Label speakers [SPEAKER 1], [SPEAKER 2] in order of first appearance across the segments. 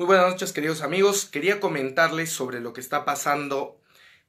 [SPEAKER 1] Muy buenas noches queridos amigos, quería comentarles sobre lo que está pasando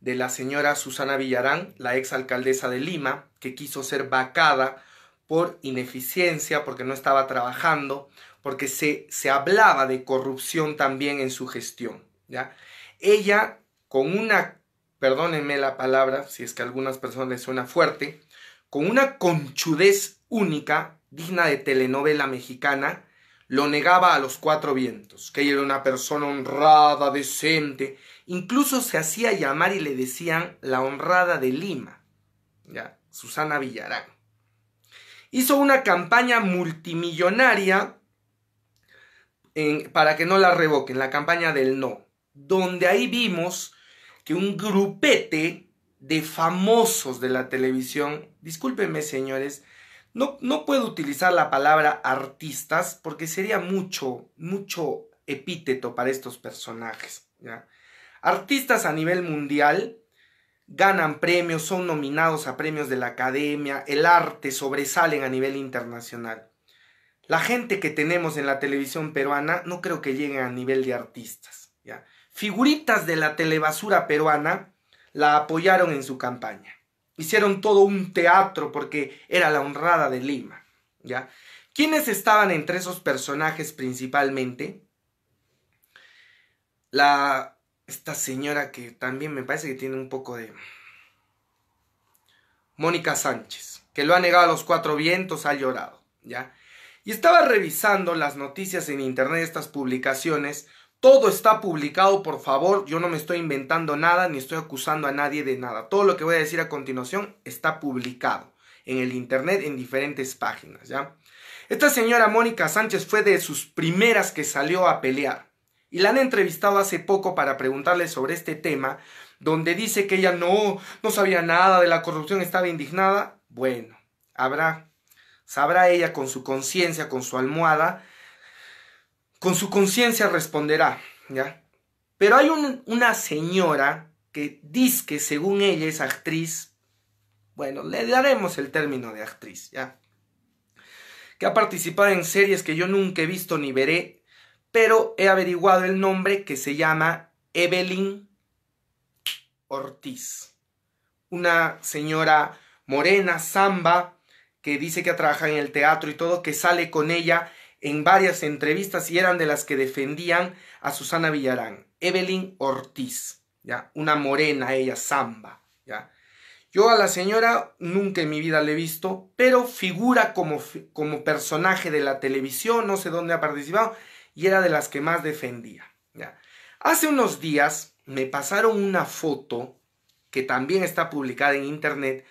[SPEAKER 1] de la señora Susana Villarán, la ex alcaldesa de Lima, que quiso ser vacada por ineficiencia, porque no estaba trabajando, porque se, se hablaba de corrupción también en su gestión. ¿ya? Ella, con una, perdónenme la palabra, si es que a algunas personas les suena fuerte, con una conchudez única, digna de telenovela mexicana, lo negaba a los cuatro vientos, que ella era una persona honrada, decente, incluso se hacía llamar y le decían la honrada de Lima, ya, Susana Villarán. Hizo una campaña multimillonaria para que no la revoquen, la campaña del no, donde ahí vimos que un grupete de famosos de la televisión, discúlpenme señores, no, puedo utilizar la palabra artistas porque sería mucho, mucho epíteto para estos personajes. Artistas a nivel mundial ganan premios, son nominados a premios de la academia, el arte sobresalen a nivel internacional. La gente que tenemos en la televisión peruana no creo que lleguen a nivel de artistas. ¿ya? Figuritas de la telebasura peruana la apoyaron en su campaña. Hicieron todo un teatro porque era la honrada de Lima, ¿ya? ¿Quiénes estaban entre esos personajes principalmente? La esta señora que también me parece que tiene un poco de Mónica Sánchez, que lo ha negado a los cuatro vientos, ha llorado, ¿ya? Y estaba revisando las noticias en internet, estas publicaciones, todo está publicado, por favor. Yo no me estoy inventando nada ni estoy acusando a nadie de nada. Todo lo que voy a decir a continuación está publicado en el internet en diferentes páginas, ¿ya? Esta señora Mónica Sánchez fue de sus primeras que salió a pelear. Y la han entrevistado hace poco para preguntarle sobre este tema, donde dice que ella no, no sabía nada de la corrupción, estaba indignada. Bueno, habrá, sabrá ella con su conciencia, con su almohada, con su conciencia responderá, ¿ya? Pero hay una señora que dice que según ella es actriz, bueno, le daremos el término de actriz, ¿ya? Que ha participado en series que yo nunca he visto ni veré, pero he averiguado el nombre que se llama Evelyn Ortiz. Una señora morena, samba, que dice que trabaja en el teatro y todo, que sale con ella en varias entrevistas y eran de las que defendían a Susana Villarán, Evelyn Ortiz, ¿ya? una morena ella, zamba, ¿ya? Yo a la señora nunca en mi vida la he visto, pero figura como, como personaje de la televisión, no sé dónde ha participado, y era de las que más defendía. ¿ya? Hace unos días me pasaron una foto que también está publicada en internet,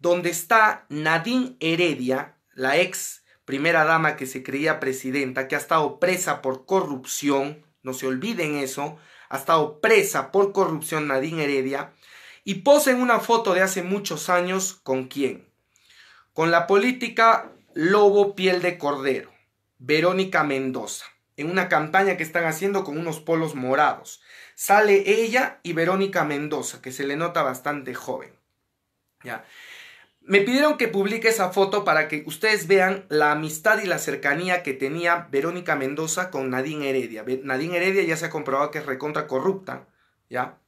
[SPEAKER 1] donde está Nadine Heredia, la ex primera dama que se creía presidenta, que ha estado presa por corrupción, no se olviden eso, ha estado presa por corrupción Nadine Heredia, y poseen una foto de hace muchos años con quién? Con la política Lobo Piel de Cordero, Verónica Mendoza, en una campaña que están haciendo con unos polos morados. Sale ella y Verónica Mendoza, que se le nota bastante joven. ¿Ya? Me pidieron que publique esa foto para que ustedes vean la amistad y la cercanía que tenía Verónica Mendoza con Nadine Heredia. Nadine Heredia ya se ha comprobado que es recontra corrupta, ¿ya?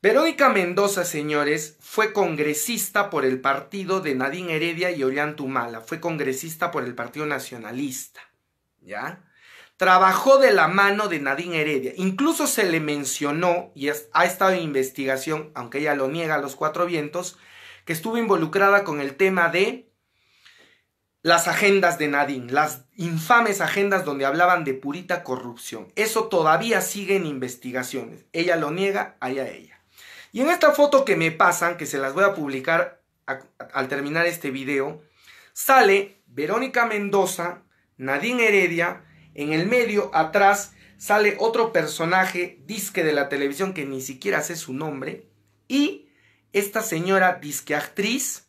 [SPEAKER 1] Verónica Mendoza, señores, fue congresista por el partido de Nadine Heredia y Tumala. Fue congresista por el Partido Nacionalista, ¿ya? Trabajó de la mano de Nadine Heredia. Incluso se le mencionó, y ha estado en investigación, aunque ella lo niega a los cuatro vientos, que estuvo involucrada con el tema de las agendas de Nadine, las infames agendas donde hablaban de purita corrupción. Eso todavía sigue en investigaciones. Ella lo niega, allá ella. Y en esta foto que me pasan, que se las voy a publicar al terminar este video, sale Verónica Mendoza, Nadine Heredia, en el medio, atrás, sale otro personaje, disque de la televisión que ni siquiera sé su nombre, y esta señora que actriz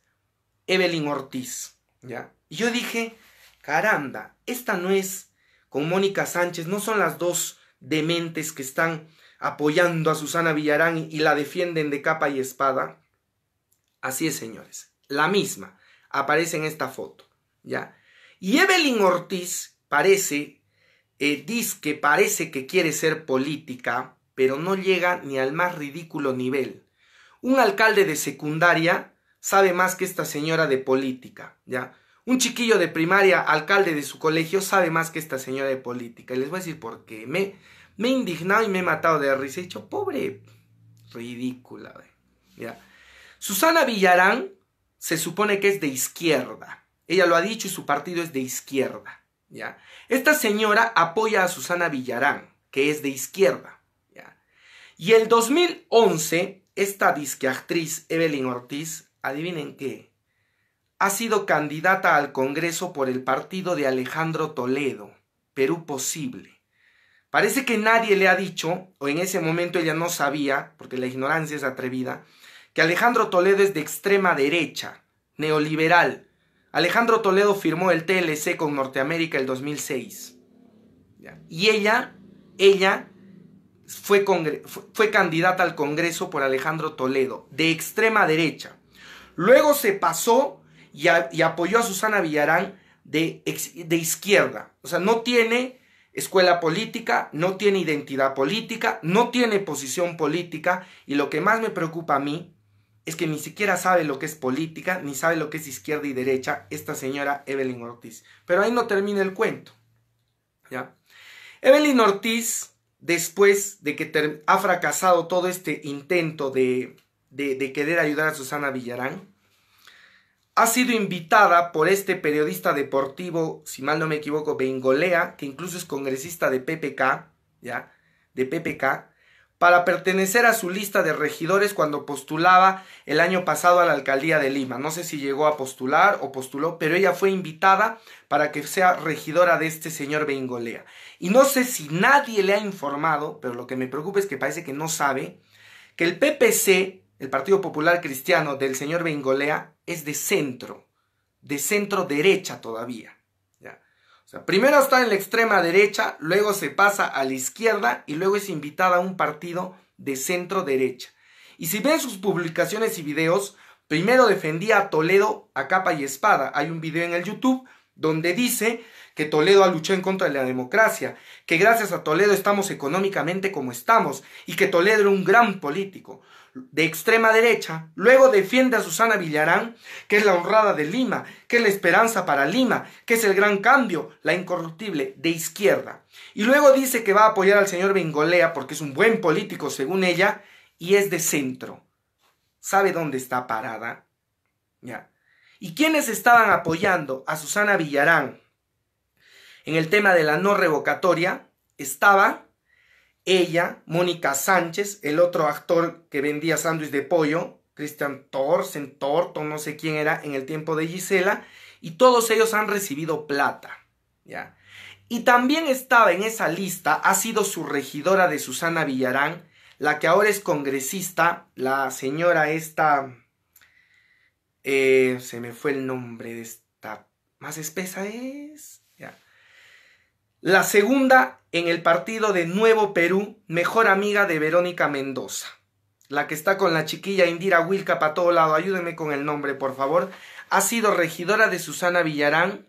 [SPEAKER 1] Evelyn Ortiz, ¿ya? Y yo dije, caramba, esta no es con Mónica Sánchez, no son las dos dementes que están apoyando a Susana Villarán y la defienden de capa y espada. Así es, señores, la misma aparece en esta foto, ¿ya? Y Evelyn Ortiz parece, eh, dice que parece que quiere ser política, pero no llega ni al más ridículo nivel. Un alcalde de secundaria sabe más que esta señora de política, ¿ya? Un chiquillo de primaria, alcalde de su colegio, sabe más que esta señora de política. Y les voy a decir por qué. Me, me he indignado y me he matado de risa. He dicho, pobre, ridícula, ¿ya? Susana Villarán se supone que es de izquierda. Ella lo ha dicho y su partido es de izquierda, ¿ya? Esta señora apoya a Susana Villarán, que es de izquierda, ¿ya? Y el 2011 esta disqueactriz Evelyn Ortiz, adivinen qué, ha sido candidata al Congreso por el partido de Alejandro Toledo, Perú Posible. Parece que nadie le ha dicho, o en ese momento ella no sabía, porque la ignorancia es atrevida, que Alejandro Toledo es de extrema derecha, neoliberal. Alejandro Toledo firmó el TLC con Norteamérica el 2006. Y ella, ella fue, fue candidata al Congreso por Alejandro Toledo, de extrema derecha. Luego se pasó y, apoyó a Susana Villarán de, de izquierda. O sea, no tiene escuela política, no tiene identidad política, no tiene posición política y lo que más me preocupa a mí es que ni siquiera sabe lo que es política, ni sabe lo que es izquierda y derecha esta señora Evelyn Ortiz. Pero ahí no termina el cuento. ¿ya? Evelyn Ortiz después de que ha fracasado todo este intento de, querer ayudar a Susana Villarán, ha sido invitada por este periodista deportivo, si mal no me equivoco, Bengolea, que incluso es congresista de PPK, ¿ya? De PPK, para pertenecer a su lista de regidores cuando postulaba el año pasado a la alcaldía de Lima. No sé si llegó a postular o postuló, pero ella fue invitada para que sea regidora de este señor Bengolea. Y no sé si nadie le ha informado, pero lo que me preocupa es que parece que no sabe, que el PPC, el Partido Popular Cristiano del señor Bengolea, es de centro, de centro derecha todavía primero está en la extrema derecha, luego se pasa a la izquierda y luego es invitada a un partido de centro derecha. Y si ven sus publicaciones y videos, primero defendía a Toledo a capa y espada. Hay un video en el YouTube donde dice que Toledo ha luchado en contra de la democracia, que gracias a Toledo estamos económicamente como estamos y que Toledo era un gran político de extrema derecha, luego defiende a Susana Villarán, que es la honrada de Lima, que es la esperanza para Lima, que es el gran cambio, la incorruptible, de izquierda. Y luego dice que va a apoyar al señor Bengolea porque es un buen político, según ella, y es de centro. ¿Sabe dónde está parada? Ya. ¿Y quiénes estaban apoyando a Susana Villarán? en el tema de la no revocatoria estaba ella, Mónica Sánchez, el otro actor que vendía sándwich de pollo, Christian Thorsen, Torto, no sé quién era en el tiempo de Gisela, y todos ellos han recibido plata. ¿ya? Y también estaba en esa lista, ha sido su regidora de Susana Villarán, la que ahora es congresista, la señora esta, eh, se me fue el nombre de esta, más espesa es, ya. La segunda en el partido de Nuevo Perú, mejor amiga de Verónica Mendoza. La que está con la chiquilla Indira Wilca para todo lado, ayúdenme con el nombre, por favor. Ha sido regidora de Susana Villarán,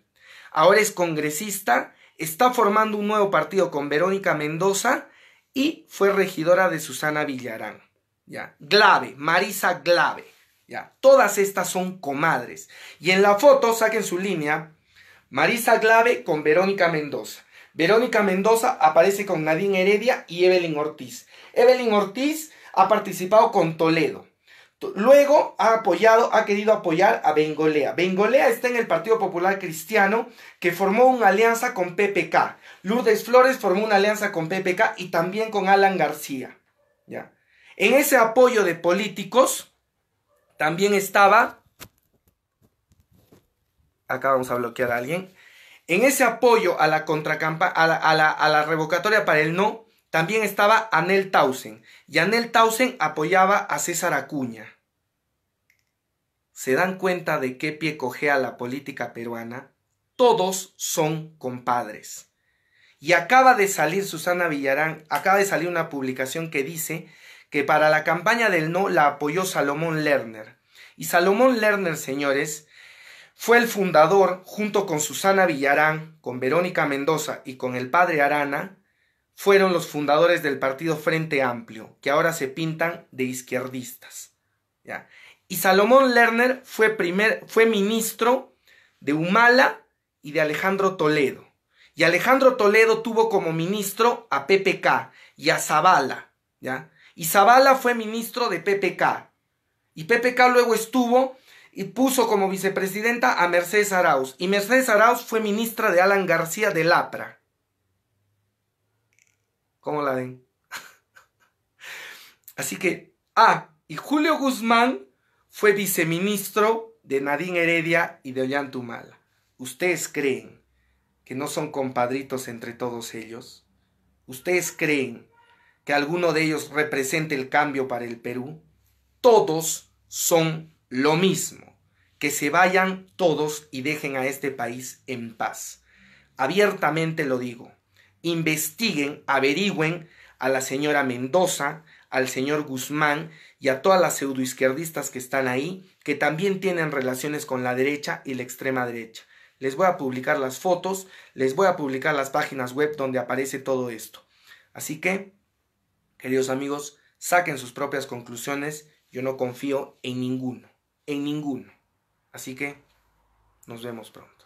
[SPEAKER 1] ahora es congresista, está formando un nuevo partido con Verónica Mendoza y fue regidora de Susana Villarán. Ya, Glave, Marisa Glave. Ya, todas estas son comadres. Y en la foto saquen su línea Marisa Glave con Verónica Mendoza. Verónica Mendoza aparece con Nadine Heredia y Evelyn Ortiz. Evelyn Ortiz ha participado con Toledo. Luego ha apoyado, ha querido apoyar a Bengolea. Bengolea está en el Partido Popular Cristiano que formó una alianza con PPK. Lourdes Flores formó una alianza con PPK y también con Alan García. ¿Ya? En ese apoyo de políticos también estaba... Acá vamos a bloquear a alguien. En ese apoyo a la contracampa, a la, revocatoria para el no, también estaba Anel Tausen. Y Anel Tausen apoyaba a César Acuña. ¿Se dan cuenta de qué pie cogea la política peruana? Todos son compadres. Y acaba de salir Susana Villarán, acaba de salir una publicación que dice que para la campaña del no la apoyó Salomón Lerner. Y Salomón Lerner, señores, fue el fundador, junto con Susana Villarán, con Verónica Mendoza y con el padre Arana, fueron los fundadores del partido Frente Amplio, que ahora se pintan de izquierdistas. Y Salomón Lerner fue, primer, fue ministro de Humala y de Alejandro Toledo. Y Alejandro Toledo tuvo como ministro a PPK y a Zavala. ¿ya? Y Zavala fue ministro de PPK. Y PPK luego estuvo y puso como vicepresidenta a Mercedes Arauz. Y Mercedes Arauz fue ministra de Alan García de Lapra. ¿Cómo la ven? Así que, ah, y Julio Guzmán fue viceministro de Nadine Heredia y de Ollantumala. ¿Ustedes creen que no son compadritos entre todos ellos? ¿Ustedes creen que alguno de ellos represente el cambio para el Perú? Todos son lo mismo, que se vayan todos y dejen a este país en paz. Abiertamente lo digo, investiguen, averigüen a la señora Mendoza, al señor Guzmán y a todas las pseudoizquierdistas que están ahí, que también tienen relaciones con la derecha y la extrema derecha. Les voy a publicar las fotos, les voy a publicar las páginas web donde aparece todo esto. Así que, queridos amigos, saquen sus propias conclusiones, yo no confío en ninguno en ninguno. Así que nos vemos pronto.